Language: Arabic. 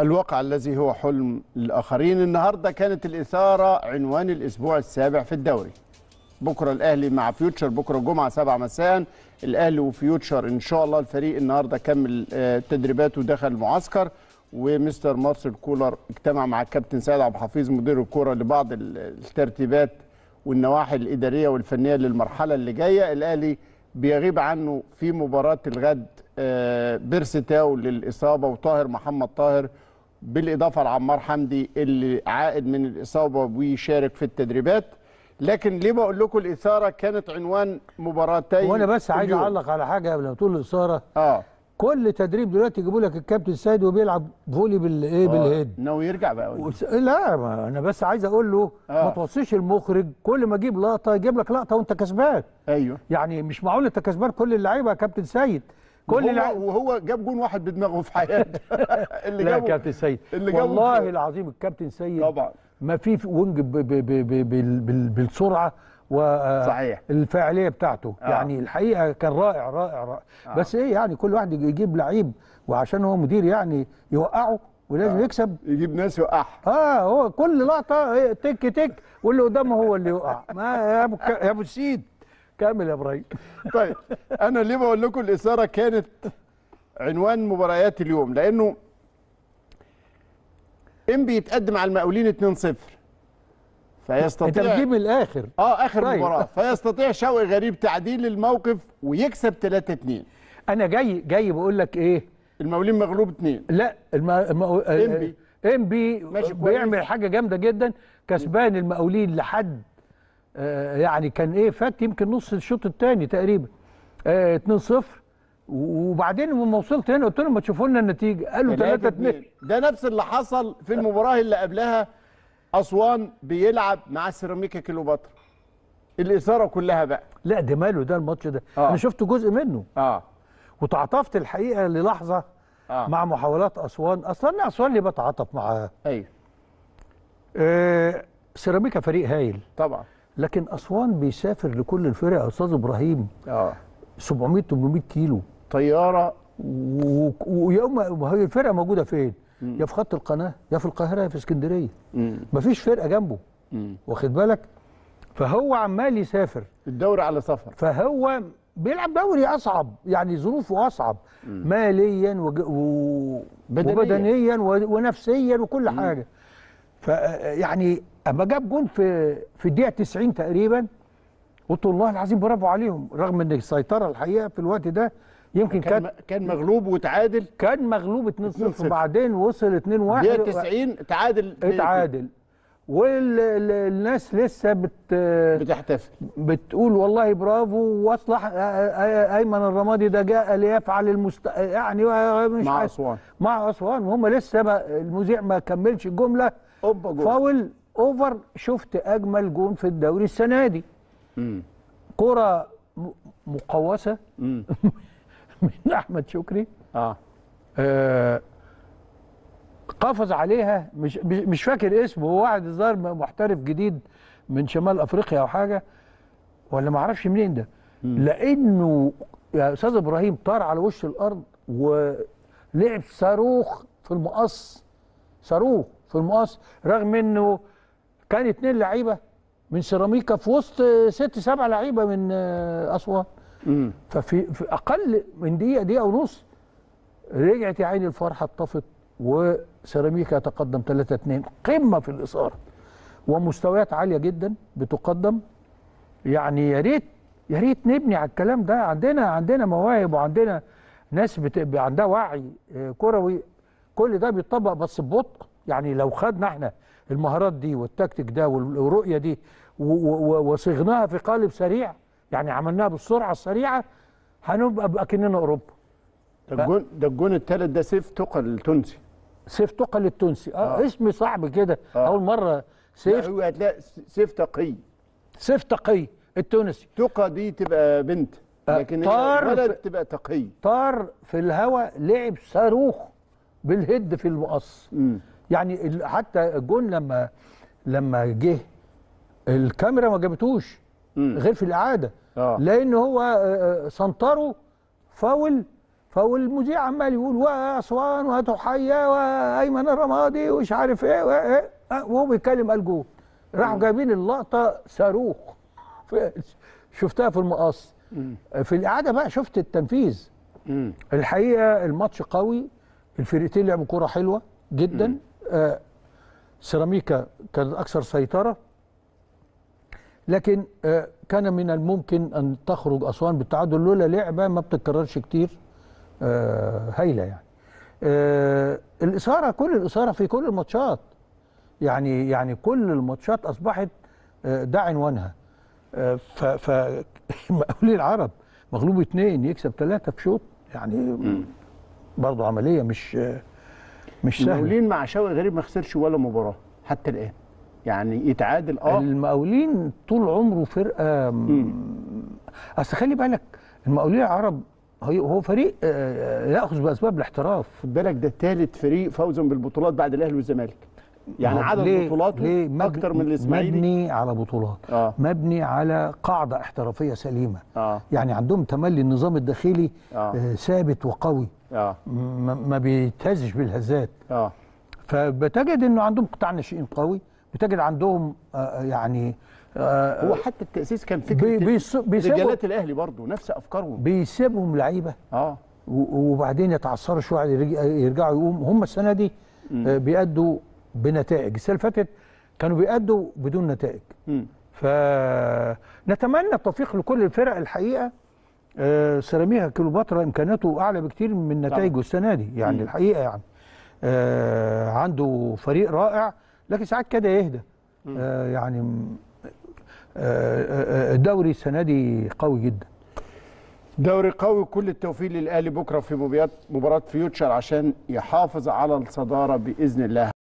الواقع الذي هو حلم للآخرين النهاردة كانت الإثارة عنوان الأسبوع السابع في الدوري بكرة الأهلي مع فيوتشر بكرة الجمعة 7 مساء الأهلي وفيوتشر إن شاء الله الفريق النهاردة كمل آه، تدريباته ودخل المعسكر ومستر مارسيل كولر اجتمع مع الكابتن سيد عبد الحفيظ مدير الكرة لبعض الترتيبات والنواحي الإدارية والفنية للمرحلة اللي جاية الأهلي بيغيب عنه في مباراة الغد آه، بيرسي تاو للإصابة وطاهر محمد طاهر بالاضافه لعمار حمدي اللي عائد من الاصابه ويشارك في التدريبات لكن ليه بقول لكم الاثاره كانت عنوان مباراتين وانا بس عايز اعلق على حاجه قبل ما تقول الاثاره اه كل تدريب دلوقتي يجيبوا لك الكابتن سيد وبيلعب فولي بالايه آه. بالهيد ناوي يرجع بقى وس... لا ما انا بس عايز اقول له آه. ما توصيش المخرج كل ما اجيب لقطه يجيب لك لقطه وانت كسبان ايوه يعني مش معقول انت كسبان كل اللعيبه يا كابتن سيد كل وهو, وهو جاب جون واحد بدماغه في حياته اللي لا جابه كابتن سيد اللي جابه والله جابه العظيم الكابتن سيد طبعا ما في وينج بالسرعه و صحيح الفاعليه بتاعته آه. يعني الحقيقه كان رائع رائع, رائع. آه. بس ايه يعني كل واحد يجيب لعيب وعشان هو مدير يعني يوقعه ولازم آه. يكسب يجيب ناس يوقعها اه هو كل لقطه إيه، تك تك واللي قدامه هو اللي يوقع ما يا ابو يا ابو السيد كامل يا ابراهيم طيب انا ليه بقول لكم الاثاره كانت عنوان مباريات اليوم لانه ام بيتقدم على المقاولين 2-0 فيستطيع انت بتجيب من الاخر اه اخر طيب. مباراه فيستطيع شوقي غريب تعديل الموقف ويكسب 3-2 انا جاي جاي بقول لك ايه المقاولين مغلوب 2 لا الم... الم... ام بي ام بي بيعمل حاجه جامده جدا كسبان المقاولين لحد آه، يعني كان ايه فات يمكن نص الشوط الثاني تقريبا 2-0 آه، وبعدين لما وصلت هنا قلت لهم ما تشوفوا لنا النتيجه قالوا 3 2 ده نفس اللي حصل في المباراه اللي قبلها اسوان بيلعب مع سيراميكا كيلوباترا الاثاره كلها بقى لا ده ماله ده الماتش ده آه. انا شفت جزء منه اه وتعاطفت الحقيقه للحظه آه. مع محاولات اسوان اصلا اسوان اللي بتعاطف معاها ايوه آه سيراميكا فريق هايل طبعا لكن اسوان بيسافر لكل الفرق يا استاذ ابراهيم اه 700 800 كيلو طياره و... ويوم ما هي الفرقه موجوده فين؟ مم. يا في خط القناه يا في القاهره يا في اسكندريه مفيش فرقه جنبه مم. واخد بالك؟ فهو عمال يسافر الدوري على سفر فهو بيلعب دوري اصعب يعني ظروفه اصعب مم. ماليا وج... و... بدنيا. وبدنيا و... ونفسيا وكل مم. حاجه فيعني اما جاب جون في في الدقيقه 90 تقريبا قلت والله العظيم برافو عليهم رغم ان السيطره الحقيقه في الوقت ده يمكن كان كان مغلوب وتعادل كان مغلوب 2-0 وبعدين وصل 2-1 دقيقه 90 تعادل اتعادل والناس لسه بت بتحتفل بتقول والله برافو واصلح ايمن الرمادي ده جاء ليفعل المست يعني مش مع اسوان مع اسوان وهم لسه المذيع ما كملش الجمله اوبا جول فاول اوفر شفت اجمل جون في الدوري السنه دي مم. كره مقوسه من احمد شكري اه, آه قفز عليها مش مش فاكر اسمه هو واحد الظاهر محترف جديد من شمال افريقيا او حاجه ولا ما اعرفش منين ده مم. لانه يا استاذ ابراهيم طار على وش الارض ولعب صاروخ في المقص صاروخ في المقص رغم انه كان اتنين لعيبه من سيراميكا في وسط ست سبع لعيبه من آه، اسوان ففي في اقل من دقيقه دقيقه ونص رجعت يا عيني الفرحه اتطفت وسيراميكا يتقدم 3 2 قمه في الاثاره ومستويات عاليه جدا بتقدم يعني يا ريت يا ريت نبني على الكلام ده عندنا عندنا مواهب وعندنا ناس بتبقى عندها وعي آه، كروي كل ده بيتطبق بس ببطء يعني لو خدنا احنا المهارات دي والتكتيك ده والرؤيه دي وصغناها في قالب سريع يعني عملناها بالسرعه السريعه هنبقى اكننا اوروبا ده الجون ده الجون الثالث ده سيف تقل التونسي سيف تقل التونسي اه, آه. اسم صعب كده آه. اول مره سيف هو هتلاقي سيف تقي سيف تقي التونسي تقى دي تبقى بنت آه، لكن طار الولد تبقى تقي طار في الهواء لعب صاروخ بالهد في المقص يعني حتى الجون لما لما جه الكاميرا ما جابتوش غير في الاعاده آه. لان هو آه، آه، سنطره فاول فالمذيع عمال يقول واسوان وهتحيا وايمن الرمادي ومش عارف ايه, إيه. آه، وهو بيتكلم قال جول راحوا جايبين اللقطه صاروخ شفتها في المقص في الاعاده بقى شفت التنفيذ الحقيقه الماتش قوي الفرقتين لعبوا كوره حلوه جدا آه، سيراميكا كان اكثر سيطره لكن آه، كان من الممكن ان تخرج اسوان بالتعادل لولا لعبه ما بتتكررش كتير آه، هايله يعني الاثاره كل الاثاره في كل الماتشات يعني يعني كل الماتشات اصبحت ده عنوانها ف ف العرب مغلوب اثنين يكسب ثلاثه في شوط يعني برضه عمليه مش مش سهل المقاولين مع شوقي غريب ما خسرش ولا مباراه حتى الان يعني يتعادل اه المقاولين طول عمره فرقه اصل خلي بالك المقاولين العرب هو فريق آه، ياخذ باسباب الاحتراف خد بالك ده ثالث فريق فوزا بالبطولات بعد الاهلي والزمالك يعني عدد ليه بطولاته ليه اكتر من الاسماعيلي مبني على بطولات آه. مبني على قاعده احترافيه سليمه آه. يعني عندهم تملي النظام الداخلي آه. آه ثابت وقوي آه. ما بيتهزش بالهزات آه. فبتجد انه عندهم قطاع ناشئين قوي بتجد عندهم آه, آه، يعني آه هو حتى التاسيس كان فكره بي رجالات الاهلي برضه نفس افكارهم بيسيبهم لعيبه اه وبعدين يتعثروا شويه يرجعوا يقوم هم السنه دي آه، بيأدوا بنتائج السنه اللي فاتت كانوا بيأدوا بدون نتائج فنتمنى التوفيق لكل الفرق الحقيقه آه، سيراميكا كليوباترا امكاناته اعلى بكتير من نتائجه السنه دي يعني مم. الحقيقه يعني آه، عنده فريق رائع لكن ساعات كده يهدى آه، يعني الدوري السنه دي قوي جدا دوري قوي كل التوفيق للاهلي بكره في مباراه فيوتشر عشان يحافظ على الصداره باذن الله